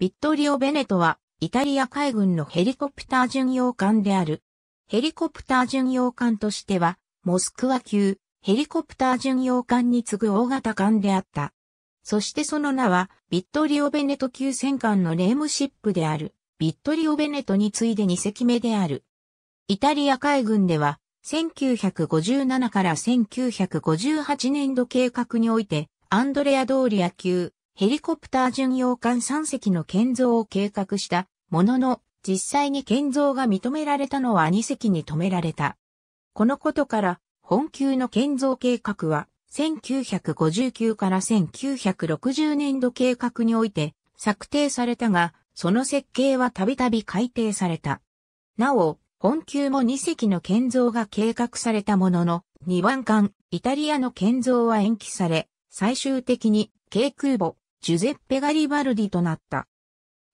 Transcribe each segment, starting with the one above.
ビットリオ・ベネトは、イタリア海軍のヘリコプター巡洋艦である。ヘリコプター巡洋艦としては、モスクワ級、ヘリコプター巡洋艦に次ぐ大型艦であった。そしてその名は、ビットリオ・ベネト級戦艦のネームシップである、ビットリオ・ベネトに次いで2隻目である。イタリア海軍では、1957から1958年度計画において、アンドレア・ドーリア級、ヘリコプター巡洋艦3隻の建造を計画したものの、実際に建造が認められたのは2隻に止められた。このことから、本級の建造計画は、1959から1960年度計画において策定されたが、その設計はたびたび改定された。なお、本級も2隻の建造が計画されたものの、2番艦、イタリアの建造は延期され、最終的に、軽空母、ジュゼッペ・ガリバルディとなった。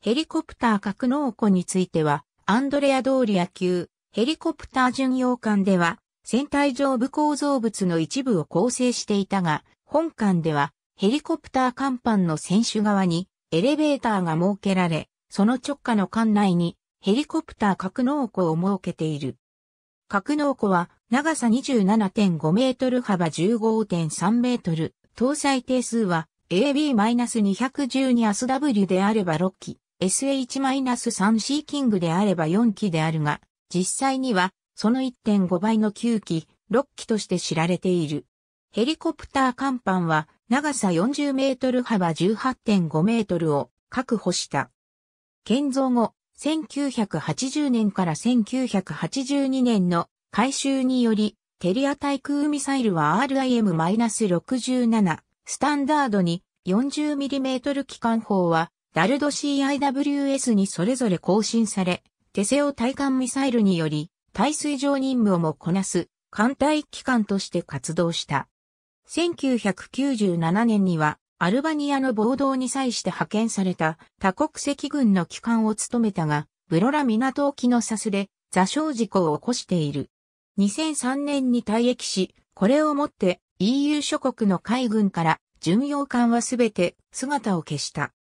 ヘリコプター格納庫については、アンドレア・ドーリア級、ヘリコプター巡洋艦では、船体上部構造物の一部を構成していたが、本艦では、ヘリコプター甲板の船首側に、エレベーターが設けられ、その直下の艦内に、ヘリコプター格納庫を設けている。格納庫は、長さ27.5メートル幅15.3メートル、搭載定数は AB-212 アス W であれば6機、SH-3C キングであれば4機であるが、実際にはその1.5倍の9機、6機として知られている。ヘリコプター甲板は長さ40メートル幅18.5メートルを確保した。建造後、1980年から1982年の改修により、テリア対空ミサイルは RIM-67、スタンダードに 40mm 機関砲はダルド CIWS にそれぞれ更新され、手製を対艦ミサイルにより、対水上任務をもこなす艦隊機関として活動した。1997年にはアルバニアの暴動に際して派遣された多国籍軍の機関を務めたが、ブロラ港沖のサスで座礁事故を起こしている。2003年に退役し、これをもって EU 諸国の海軍から巡洋艦はすべて姿を消した。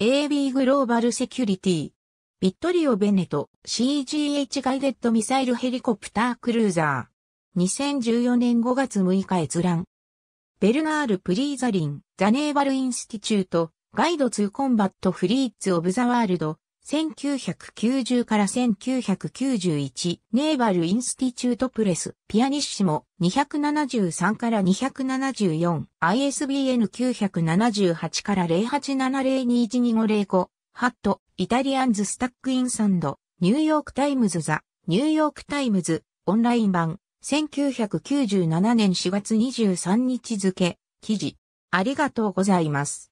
AB グローバルセキュリティ。ビットリオ・ベネト CGH ガイデッドミサイルヘリコプタークルーザー。2014年5月6日閲覧。ベルナール・プリーザリン、ザネーバル・インスティチュート、ガイド・ツー・コンバット・フリーツ・オブ・ザ・ワールド、1990から1991、ネーバル・インスティチュート・プレス、ピアニッシモ、273から274、ISBN 978から087021250、ハット、イタリアンズ・スタック・インサンド、ニューヨーク・タイムズ・ザ、ニューヨーク・タイムズ、オンライン版、1997年4月23日付、記事。ありがとうございます。